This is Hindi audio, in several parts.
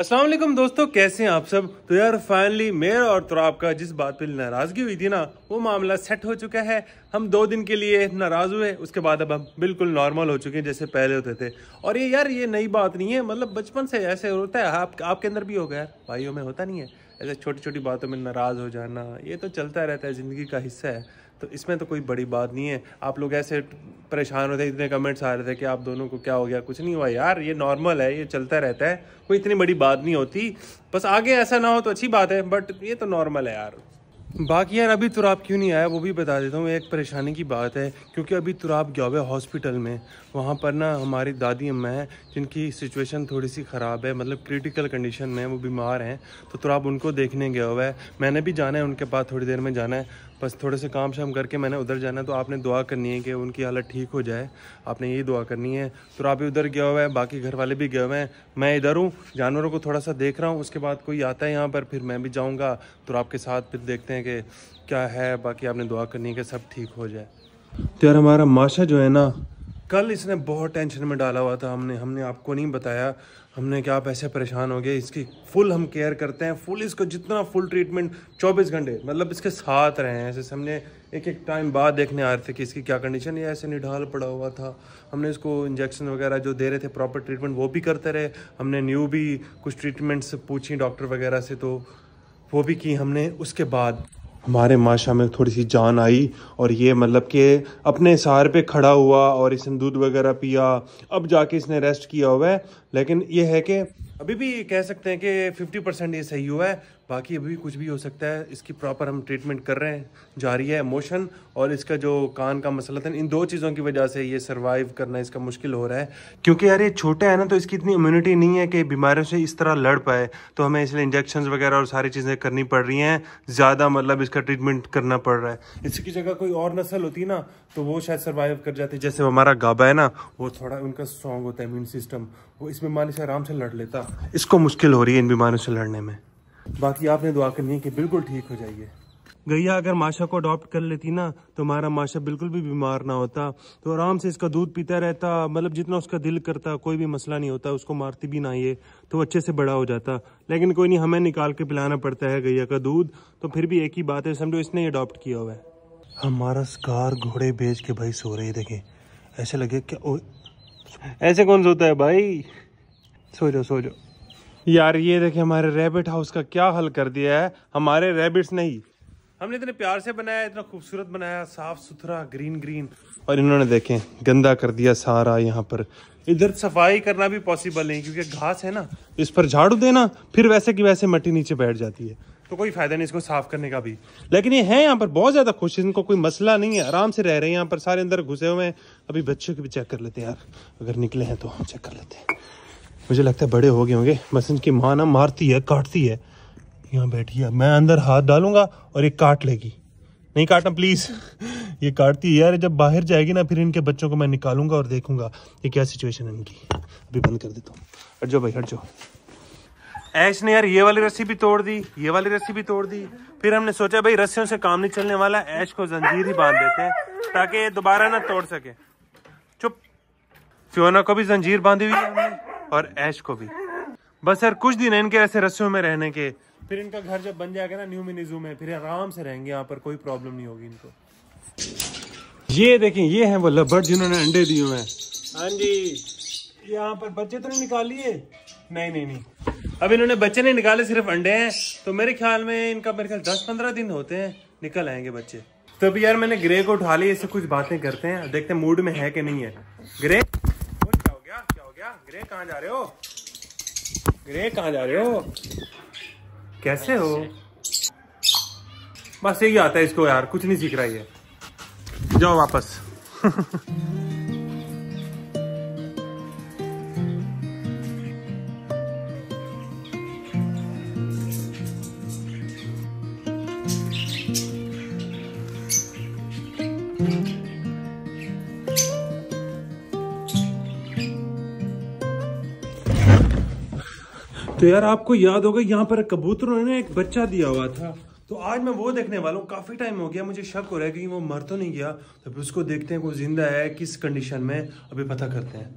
असलम दोस्तों कैसे हैं आप सब तो यार फाइनली मेयर और तुराब का जिस बात पे नाराज़गी हुई थी ना वो मामला सेट हो चुका है हम दो दिन के लिए नाराज़ हुए उसके बाद अब हम बिल्कुल नॉर्मल हो चुके हैं जैसे पहले होते थे और ये यार ये नई बात नहीं है मतलब बचपन से ऐसे होता है आप आपके अंदर भी होगा यार भाइयों में होता नहीं है ऐसे छोटी छोटी बातों में नाराज़ हो जाना ये तो चलता रहता है ज़िंदगी का हिस्सा है तो इसमें तो कोई बड़ी बात नहीं है आप लोग ऐसे परेशान होते इतने कमेंट्स आ रहे थे कि आप दोनों को क्या हो गया कुछ नहीं हुआ यार ये नॉर्मल है ये चलता रहता है कोई इतनी बड़ी बात नहीं होती बस आगे ऐसा ना हो तो अच्छी बात है बट ये तो नॉर्मल है यार बाकी यार अभी तुराब क्यों नहीं आया वो भी बता देता हूँ एक परेशानी की बात है क्योंकि अभी तुराब गया हुआ हॉस्पिटल में वहाँ पर ना हमारी दादी अम्मा हैं जिनकी सिचुएशन थोड़ी सी ख़राब है मतलब क्रिटिकल कंडीशन में वो बीमार हैं तो तुराब उनको देखने गया हुआ है मैंने भी जाना है उनके पास थोड़ी देर में जाना है बस थोड़े से काम शाम करके मैंने उधर जाना तो आपने दुआ करनी है कि उनकी हालत ठीक हो जाए आपने यही दुआ करनी है तो आप उधर गया हुआ है बाकी घर वाले भी गए हुए हैं मैं इधर हूँ जानवरों को थोड़ा सा देख रहा हूँ उसके बाद कोई आता है यहाँ पर फिर मैं भी जाऊँगा तो आपके साथ फिर देखते हैं कि क्या है बाकी आपने दुआ करनी है कि सब ठीक हो जाए तो यार हमारा माशा जो है ना कल इसने बहुत टेंशन में डाला हुआ था हमने हमने आपको नहीं बताया हमने क्या आप ऐसे परेशान हो गए इसकी फुल हम केयर करते हैं फुल इसको जितना फुल ट्रीटमेंट 24 घंटे मतलब इसके साथ रहे हैं जैसे हमने एक एक टाइम बाद देखने आ रहे थे कि इसकी क्या कंडीशन है ऐसे निढाल पड़ा हुआ था हमने इसको इंजेक्शन वगैरह जो दे रहे थे प्रॉपर ट्रीटमेंट वो भी करते रहे हमने न्यू भी कुछ ट्रीटमेंट्स पूछी डॉक्टर वगैरह से तो वो भी की हमने उसके बाद हमारे माशा में थोड़ी सी जान आई और ये मतलब कि अपने सहार पे खड़ा हुआ और इसने दूध वगैरह पिया अब जाके इसने रेस्ट किया हुआ है लेकिन ये है कि अभी भी कह सकते हैं कि 50 परसेंट ये सही हुआ है बाकी अभी कुछ भी हो सकता है इसकी प्रॉपर हम ट्रीटमेंट कर रहे हैं जारी है मोशन और इसका जो कान का मसला था इन दो चीज़ों की वजह से ये सर्वाइव करना इसका मुश्किल हो रहा है क्योंकि यार ये छोटा है ना तो इसकी इतनी इम्यूनिटी नहीं है कि बीमारियों से इस तरह लड़ पाए तो हमें इसलिए इंजेक्शन वगैरह और सारी चीज़ें करनी पड़ रही हैं ज़्यादा मतलब इसका ट्रीटमेंट करना पड़ रहा है इसकी जगह कोई और नस्ल होती ना तो वो शायद सर्वाइव कर जाती जैसे हमारा गाबा है ना वो थोड़ा उनका स्ट्रॉन्ग होता है इम्यून सिस्टम वो इस बीमारी से आराम से लड़ लेता इसको मुश्किल हो रही है इन बीमारियों से लड़ने में बाकी आपने दुआ करनी है कि बिल्कुल ठीक हो जाइए गैया अगर माशा को अडॉप्ट कर लेती ना तो हमारा माशा बिल्कुल भी बीमार ना होता तो आराम से इसका दूध पीता रहता मतलब जितना उसका दिल करता कोई भी मसला नहीं होता उसको मारती भी ना ये तो अच्छे से बड़ा हो जाता लेकिन कोई नहीं हमें निकाल के पिलाना पड़ता है गैया का दूध तो फिर भी एक ही बात है समझो इसने अडॉप्ट किया हुआ है हमारा स्कार घोड़े बेच के भाई सो रहे देखें ऐसे लगे क्या ओ ऐसे कौन सोता है भाई सो जाओ सो जाओ यार ये देखे हमारे रैबिट हाउस का क्या हल कर दिया है हमारे रैबिट्स नहीं हमने इतने प्यार से बनाया इतना खूबसूरत बनाया साफ सुथरा ग्रीन ग्रीन और इन्होंने देखें गंदा कर दिया सारा यहाँ पर इधर सफाई करना भी पॉसिबल नहीं क्योंकि घास है ना इस पर झाड़ू देना फिर वैसे की वैसे मट्टी नीचे बैठ जाती है तो कोई फायदा नहीं इसको साफ करने का भी लेकिन ये है यहाँ पर बहुत ज्यादा खुश है इनको कोई मसला नहीं है आराम से रह रहे हैं यहाँ पर सारे अंदर घुसे हुए हैं अभी बच्चों के भी चेक कर लेते हैं यार अगर निकले हैं तो चेक कर लेते हैं मुझे लगता है बड़े हो गए होंगे बस इनकी माँ ना मारती है काटती है यहाँ बैठी है मैं अंदर हाथ डालूंगा और ये काट लेगी नहीं काटना प्लीज़ ये काटती है यार जब बाहर जाएगी ना फिर इनके बच्चों को मैं निकालूंगा और देखूंगा ये क्या सिचुएशन है इनकी अभी बंद कर देता हूँ हट जाओ भाई हट जाओ ऐश ने यार ये वाली रस्सी भी तोड़ दी ये वाली रस्सी भी तोड़ दी फिर हमने सोचा भाई रस्सियों से काम नहीं चलने वाला ऐश को जंजीर ही बांध देते हैं ताकि ये दोबारा ना तोड़ सके चुप फ्योना को भी जंजीर बांधी हुई है और ऐश को भी बस यार कुछ दिन इनके ऐसे रस्सियों में रहने के फिर इनका घर जब बन जाएगा ना न्यू मिनी जू में फिर आराम से रहेंगे यहाँ पर कोई प्रॉब्लम नहीं होगी इनको ये देखें ये हैं वो लबर जिन्होंने अंडे दिए हुए हैं हाँ जी यहाँ पर बच्चे तो नहीं निकालिए नहीं नहीं नहीं अब इन्होंने बच्चे नहीं निकाले सिर्फ अंडे हैं तो मेरे ख्याल में इनका मेरे ख्याल दस पंद्रह दिन होते हैं निकल आएंगे बच्चे तो अभी यार मैंने ग्रे को उठा लिया इससे कुछ बातें करते हैं देखते हैं मूड में है कि नहीं है ग्रे क्या ग्रे कहाँ जा रहे हो ग्रे कहाँ जा रहे हो कैसे हो बस यही आता है इसको यार कुछ नहीं सीख रहा है जाओ वापस तो यार आपको याद होगा यहाँ पर कबूतरों ने एक बच्चा दिया हुआ था तो आज मैं वो देखने वाला हूँ काफ़ी टाइम हो गया मुझे शक हो रहा है कि वो मर तो नहीं गया तो फिर उसको देखते हैं वो जिंदा है किस कंडीशन में अभी पता करते हैं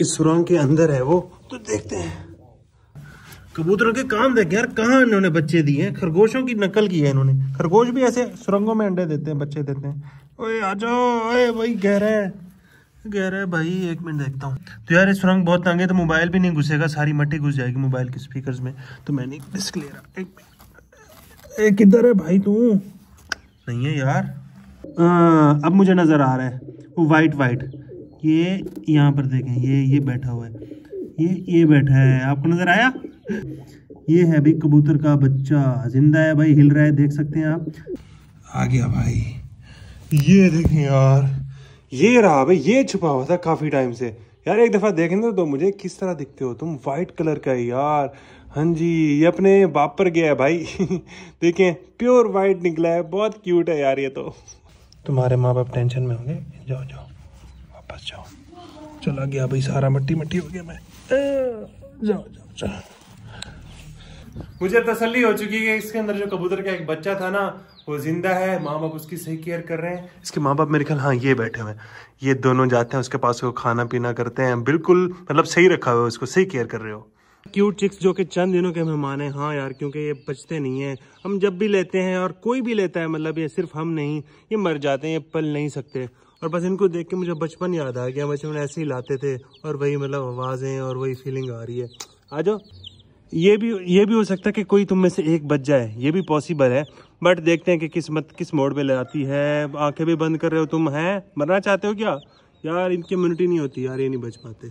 इस सुरंग के अंदर है वो तो देखते हैं कबूतरों के काम देखे यार कहाँ इन्होंने बच्चे दिए हैं खरगोशों की नकल की है इन्होंने खरगोश भी ऐसे सुरंगों में अंडे देते हैं बच्चे देते हैं ओए आ जाओ ओए वही कह रहे हैं कह रहा है भाई एक मिनट देखता हूँ तो यार ये सुरंग बहुत तंग है तो मोबाइल भी नहीं घुसेगा सारी मट्टी घुस जाएगी मोबाइल के स्पीकर्स में तो मैंने डिस्क ले रहा एक, एक किधर है भाई तू नहीं है यार आ, अब मुझे नज़र आ रहा है वो वाइट वाइट ये यहाँ पर देखें ये ये बैठा हुआ है ये ये बैठा है आपको नज़र आया ये है भाई कबूतर का बच्चा जिंदा है भाई हिल रहा है देख सकते हैं आप आ गया भाई ये देखें यार ये रहा भाई ये छुपा हुआ था काफ़ी टाइम से यार एक दफ़ा देखेंगे तो मुझे किस तरह दिखते हो तुम वाइट कलर का यार हाँ जी ये अपने बाप पर गया है भाई देखें प्योर वाइट निकला है बहुत क्यूट है यार ये तो तुम्हारे माँ बाप टेंशन में होंगे जाओ जाओ वापस जाओ चला गया भाई सारा मट्टी मट्टी हो गया मैं जाओ जाओ जाओ मुझे तसल्ली हो चुकी है इसके अंदर जो कबूतर का एक बच्चा था ना वो जिंदा है माँ बाप उसकी सही केयर कर रहे हैं इसके माँ बाप मेरे ख्याल हाँ ये बैठे हुए हैं ये दोनों जाते हैं उसके पास वो खाना पीना करते हैं बिल्कुल मतलब सही रखा हुआ है उसको सही केयर कर रहे हो क्यूट चिक्स जो कि चंद दिनों के मेहमान हैं हाँ यार क्योंकि ये बचते नहीं हैं हम जब भी लेते हैं और कोई भी लेता है मतलब ये सिर्फ हम नहीं ये मर जाते हैं ये पल नहीं सकते और बस इनको देख के मुझे बचपन याद आ गया बचपन ऐसे ही लाते थे और वही मतलब आवाज़ें और वही फीलिंग आ रही है आ जाओ ये भी ये भी हो सकता है कि कोई तुम में से एक बच जाए ये भी पॉसिबल है बट देखते हैं कि किस्मत किस मोड़ पे ले आती है आंखें भी बंद कर रहे हो तुम हैं मरना चाहते हो क्या यार इनकी इम्यूनिटी नहीं होती यार ये नहीं बच पाते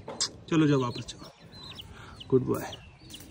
चलो जब वापस चलो गुड बाय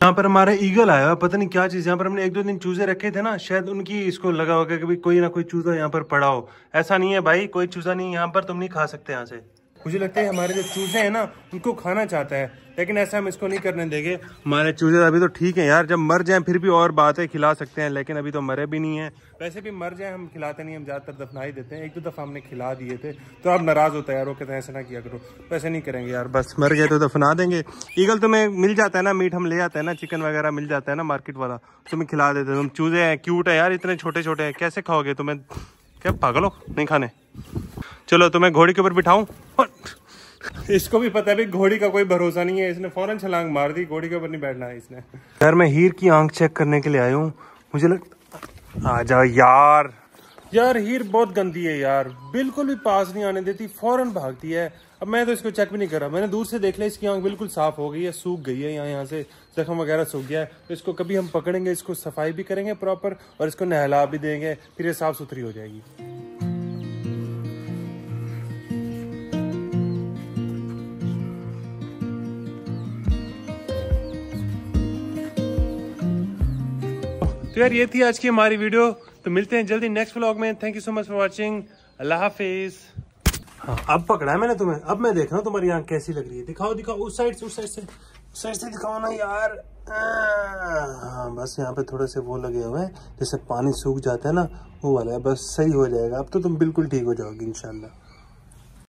यहाँ पर हमारा ईगल आया हुआ पता नहीं क्या चीज़ यहाँ पर हमने एक दो दिन चूजे रखे थे ना शायद उनकी इसको लगा होगा कि कोई ना कोई चूजा यहाँ पर पड़ा हो ऐसा नहीं है भाई कोई चूजा नहीं यहाँ पर तुम नहीं खा सकते यहाँ से मुझे लगता है हमारे जो चूजे हैं ना उनको खाना चाहता है लेकिन ऐसा हम इसको नहीं करने देंगे हमारे चूजे अभी तो ठीक है यार जब मर जाएं फिर भी और बातें खिला सकते हैं लेकिन अभी तो मरे भी नहीं हैं वैसे भी मर जाएं हम खिलाते नहीं हम ज़्यादातर दफना ही देते हैं एक दो दफ़ा हमने खिला दिए थे तो आप नाराज़ होता है यार वो कहते हैं ऐसा ना किया करो वैसे नहीं करेंगे यार बस मर गए तो दफना देंगे ईगल तुम्हें मिल जाता है ना मीट हम ले आते हैं ना चिकन वगैरह मिल जाता है ना मार्केट वाला तो तुम्हें खिला देते तुम चूजे हैं क्यूट है यार इतने छोटे छोटे हैं कैसे खाओगे तुम्हें क्या पागलो नहीं खाने चलो तो मैं घोड़ी के ऊपर बिठाऊँ और इसको भी पता है भाई घोड़ी का कोई भरोसा नहीं है इसने फौरन छलांग मार दी घोड़ी के ऊपर नहीं बैठना है इसने सर मैं हीर की आंख चेक करने के लिए आया हूँ मुझे लग आ जाओ यार यार हीर बहुत गंदी है यार बिल्कुल भी पास नहीं आने देती फौरन भागती है अब मैं तो इसको चेक भी नहीं कर रहा मैंने दूर से देख लिया इसकी आंख बिल्कुल साफ हो गई है सूख गई है यहाँ यहाँ से जख्म वगैरह सूख गया है तो इसको कभी हम पकड़ेंगे इसको सफाई भी करेंगे प्रॉपर और इसको नहला भी देंगे फिर ये साफ सुथरी हो जाएगी तो यार ये थी आज की हमारी वीडियो तो मिलते हैं जल्दी नेक्स्ट ब्लॉग में thank you so much for watching अल्लाह हाफिज हाँ अब पकड़ा है मैंने तुम्हें अब मैं देख रहा हूँ तुम्हारी आंख कैसी लग रही है दिखाओ दिखाओ उस साइड से उस साइड से उस साइड से दिखाओ ना यार हाँ बस यहाँ पे थोड़े से वो लगे हुए हैं जैसे पानी सूख जाता है ना वो वाला है बस सही हो जाएगा अब तो तुम बिल्कुल ठीक हो जाओगी इनशाला